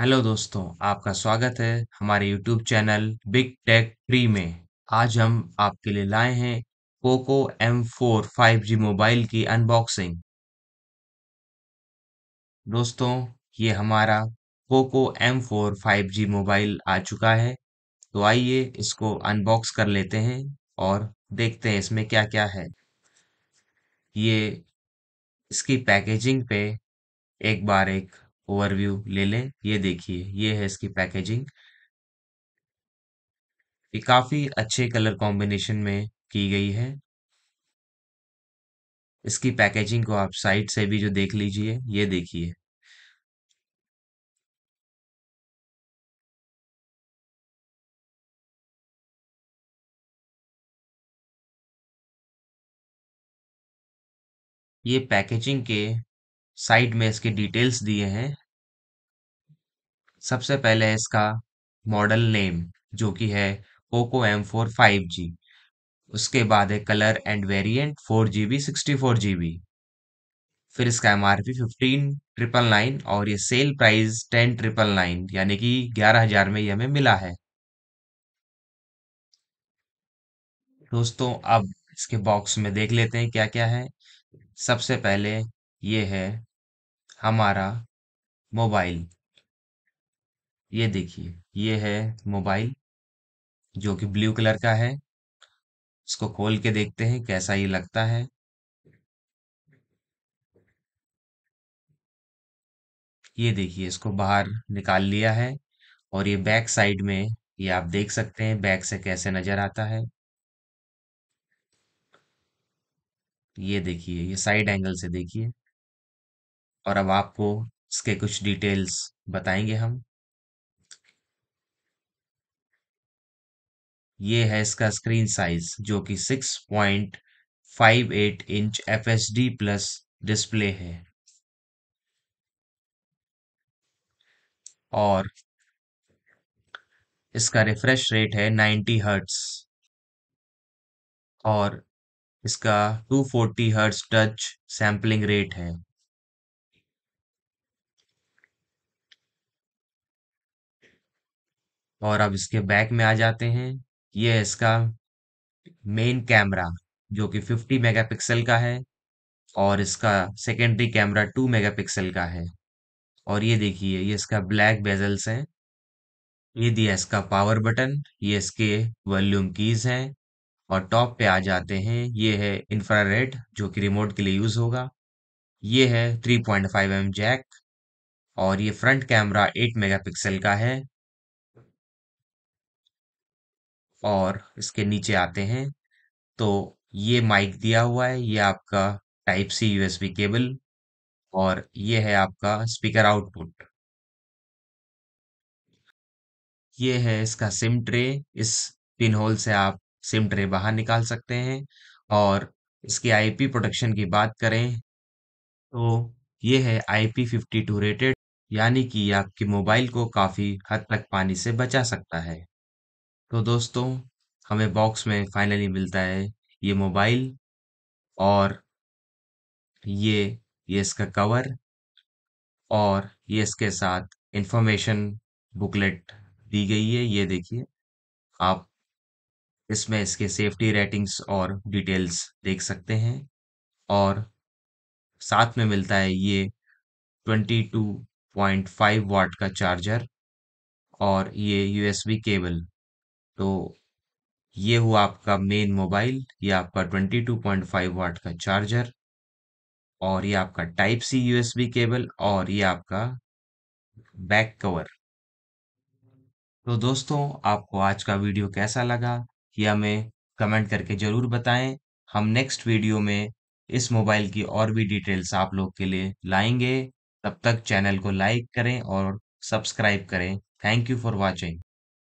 hello दोस्तों आपका स्वागत है हमारे YouTube channel big tech free में आज हम आपके लिए लाए हैं Poco M four five G mobile की अनबॉक्सिंग दोस्तों ये हमारा Poco M four five G mobile आ चुका है तो आइए इसको अनबॉक्स कर लेते हैं और देखते हैं इसमें क्या क्या है ये इसकी पैकेजिंग पे एक बार एक ओवरव्यू ले लें ये देखिए ये है इसकी पैकेजिंग ये काफी अच्छे कलर कॉम्बिनेशन में की गई है इसकी पैकेजिंग को आप साइड से भी जो देख लीजिए ये देखिए ये पैकेजिंग के साइड में इसके डिटेल्स दिए हैं सबसे पहले इसका मॉडल नेम जो कि है Poco M four five G उसके बाद है colour and variant four G B sixty four G B फिर इसका M R P fifteen triple nine और ये sale price ten triple nine यानी कि ग्यारह हजार में ये हमें मिला है दोस्तों अब इसके बॉक्स में देख लेते हैं क्या क्या है सबसे पहले ये है हमारा मोबाइल ये देखिए ये है मोबाइल जो कि ब्लू कलर का है इसको खोल के देखते हैं कैसा ये लगता है ये देखिए इसको बाहर निकाल लिया है और ये बैक साइड में ये आप देख सकते हैं बैक से कैसे नजर आता है ये देखिए ये साइड एंगल से देखिए और अब आपको इसके कुछ डिटेल्स बताएंगे हम ये है इसका स्क्रीन साइज जो कि 6.58 inch F S D plus display है और इसका रिफ्रेश रेट है 90 हर्ट्स और इसका 240 हर्ट्स टच सैम्पलिंग रेट है और अब इसके बैक में आ जाते हैं ये है इसका मेन कैमरा जो कि 50 मेगापिक्सल का है और इसका सेकेंडरी कैमरा 2 मेगापिक्सल का है और ये देखिए ये इसका ब्लैक बेजल्स हैं ये दिया इसका पावर बटन ये इसके वॉल्यूम कीज हैं और टॉप पे आ जाते हैं ये है इंफ्रारेड जो कि रिमोट के लिए यूज़ होगा ये है 3.5 एम जैक और ये फ्रंट कैमरा 8 मेगापिक्सल का है और इसके नीचे आते हैं तो ये माइक दिया हुआ है ये आपका टाइप सी यूएसबी केबल और ये है आपका स्पीकर आउटपुट ये है इसका सिम ट्रे इस पिन होल से आप सिम ट्रे बाहर निकाल सकते हैं और इसके आईपी प्रोटेक्शन की बात करें तो ये है आईपी फिफ्टी टू रेटेड यानी कि आपके मोबाइल को काफ़ी हद तक पानी से बचा सकता है तो दोस्तों हमें बॉक्स में फाइनली मिलता है ये मोबाइल और ये ये इसका कवर और ये इसके साथ इंफॉर्मेशन बुकलेट दी गई है ये देखिए आप इसमें इसके सेफ्टी रेटिंग्स और डिटेल्स देख सकते हैं और साथ में मिलता है ये 22.5 वाट का चार्जर और ये यूएसबी केबल तो ये हुआ आपका मेन मोबाइल ये आपका 22.5 वाट का चार्जर और ये आपका टाइप सी यूएसबी केबल और ये आपका बैक कवर तो दोस्तों आपको आज का वीडियो कैसा लगा ये हमें कमेंट करके ज़रूर बताएं हम नेक्स्ट वीडियो में इस मोबाइल की और भी डिटेल्स आप लोग के लिए लाएंगे तब तक चैनल को लाइक करें और सब्सक्राइब करें थैंक यू फॉर वॉचिंग